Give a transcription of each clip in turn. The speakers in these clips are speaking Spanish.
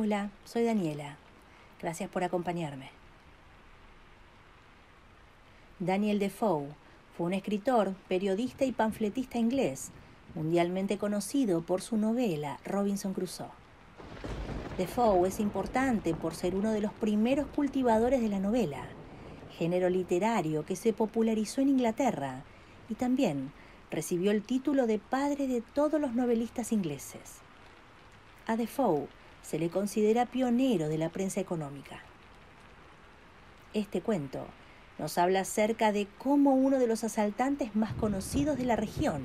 Hola, soy Daniela. Gracias por acompañarme. Daniel Defoe fue un escritor, periodista y panfletista inglés, mundialmente conocido por su novela Robinson Crusoe. Defoe es importante por ser uno de los primeros cultivadores de la novela, género literario que se popularizó en Inglaterra y también recibió el título de padre de todos los novelistas ingleses. A Defoe se le considera pionero de la prensa económica. Este cuento nos habla acerca de cómo uno de los asaltantes más conocidos de la región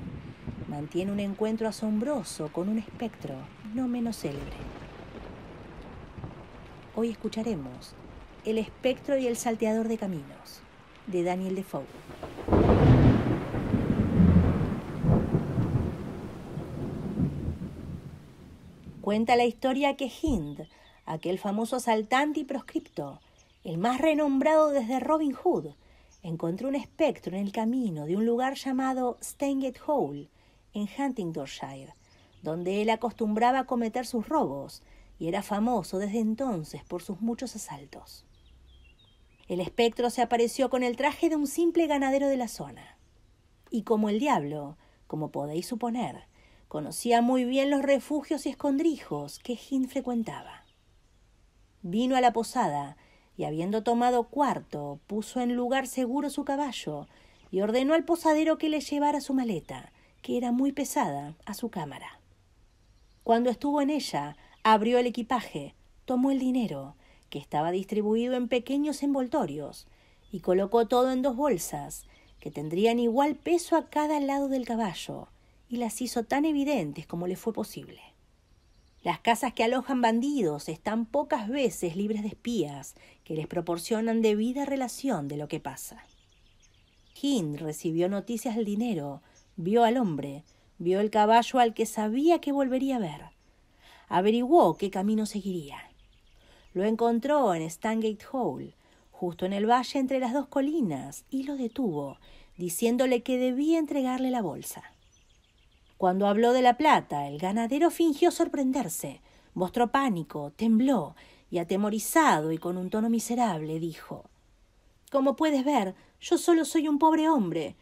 mantiene un encuentro asombroso con un espectro no menos célebre. Hoy escucharemos El espectro y el salteador de caminos, de Daniel Defoe. Cuenta la historia que Hind, aquel famoso asaltante y proscripto, el más renombrado desde Robin Hood, encontró un espectro en el camino de un lugar llamado Stangate Hall, en Huntingdonshire, donde él acostumbraba a cometer sus robos y era famoso desde entonces por sus muchos asaltos. El espectro se apareció con el traje de un simple ganadero de la zona. Y como el diablo, como podéis suponer, Conocía muy bien los refugios y escondrijos que Gin frecuentaba. Vino a la posada y, habiendo tomado cuarto, puso en lugar seguro su caballo y ordenó al posadero que le llevara su maleta, que era muy pesada, a su cámara. Cuando estuvo en ella, abrió el equipaje, tomó el dinero, que estaba distribuido en pequeños envoltorios, y colocó todo en dos bolsas, que tendrían igual peso a cada lado del caballo, y las hizo tan evidentes como le fue posible. Las casas que alojan bandidos están pocas veces libres de espías que les proporcionan debida relación de lo que pasa. Hind recibió noticias del dinero, vio al hombre, vio el caballo al que sabía que volvería a ver. Averiguó qué camino seguiría. Lo encontró en Stangate Hall, justo en el valle entre las dos colinas, y lo detuvo, diciéndole que debía entregarle la bolsa. Cuando habló de la plata, el ganadero fingió sorprenderse, mostró pánico, tembló, y atemorizado y con un tono miserable dijo Como puedes ver, yo solo soy un pobre hombre.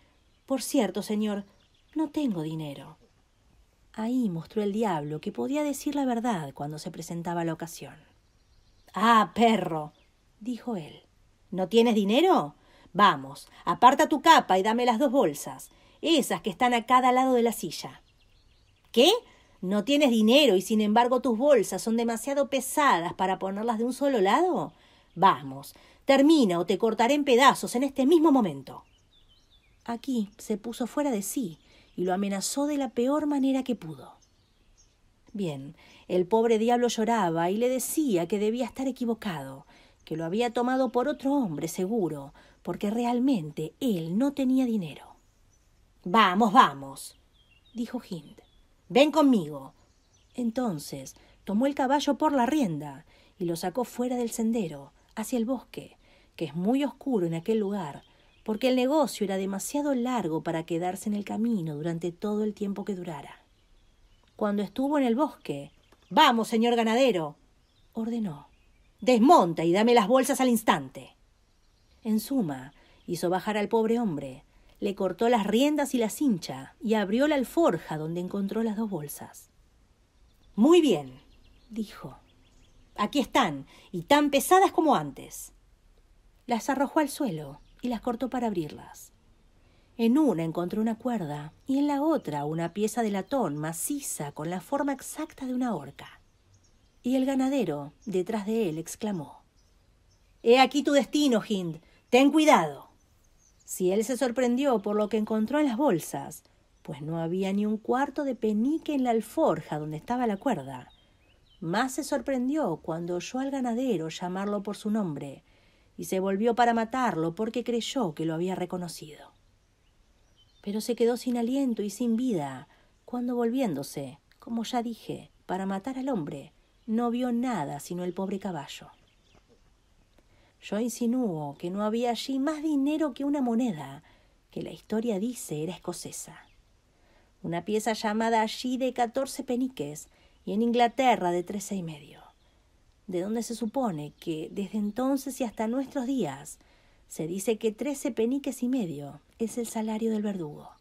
Por cierto, señor, no tengo dinero. Ahí mostró el diablo que podía decir la verdad cuando se presentaba la ocasión. Ah, perro, dijo él. ¿No tienes dinero? Vamos, aparta tu capa y dame las dos bolsas, esas que están a cada lado de la silla. ¿Qué? ¿No tienes dinero y sin embargo tus bolsas son demasiado pesadas para ponerlas de un solo lado? Vamos, termina o te cortaré en pedazos en este mismo momento. Aquí se puso fuera de sí y lo amenazó de la peor manera que pudo. Bien, el pobre diablo lloraba y le decía que debía estar equivocado, que lo había tomado por otro hombre seguro, porque realmente él no tenía dinero. Vamos, vamos, dijo Hind. Ven conmigo. Entonces tomó el caballo por la rienda y lo sacó fuera del sendero, hacia el bosque, que es muy oscuro en aquel lugar, porque el negocio era demasiado largo para quedarse en el camino durante todo el tiempo que durara. Cuando estuvo en el bosque, Vamos, señor ganadero, ordenó. Desmonta y dame las bolsas al instante. En suma, hizo bajar al pobre hombre, le cortó las riendas y la cincha y abrió la alforja donde encontró las dos bolsas. Muy bien, dijo. Aquí están, y tan pesadas como antes. Las arrojó al suelo y las cortó para abrirlas. En una encontró una cuerda y en la otra una pieza de latón maciza con la forma exacta de una horca. Y el ganadero, detrás de él, exclamó He aquí tu destino, Hind. Ten cuidado. Si él se sorprendió por lo que encontró en las bolsas, pues no había ni un cuarto de penique en la alforja donde estaba la cuerda. Más se sorprendió cuando oyó al ganadero llamarlo por su nombre, y se volvió para matarlo porque creyó que lo había reconocido. Pero se quedó sin aliento y sin vida, cuando volviéndose, como ya dije, para matar al hombre, no vio nada sino el pobre caballo. Yo insinúo que no había allí más dinero que una moneda, que la historia dice era escocesa. Una pieza llamada allí de catorce peniques y en Inglaterra de trece y medio. De donde se supone que desde entonces y hasta nuestros días se dice que trece peniques y medio es el salario del verdugo.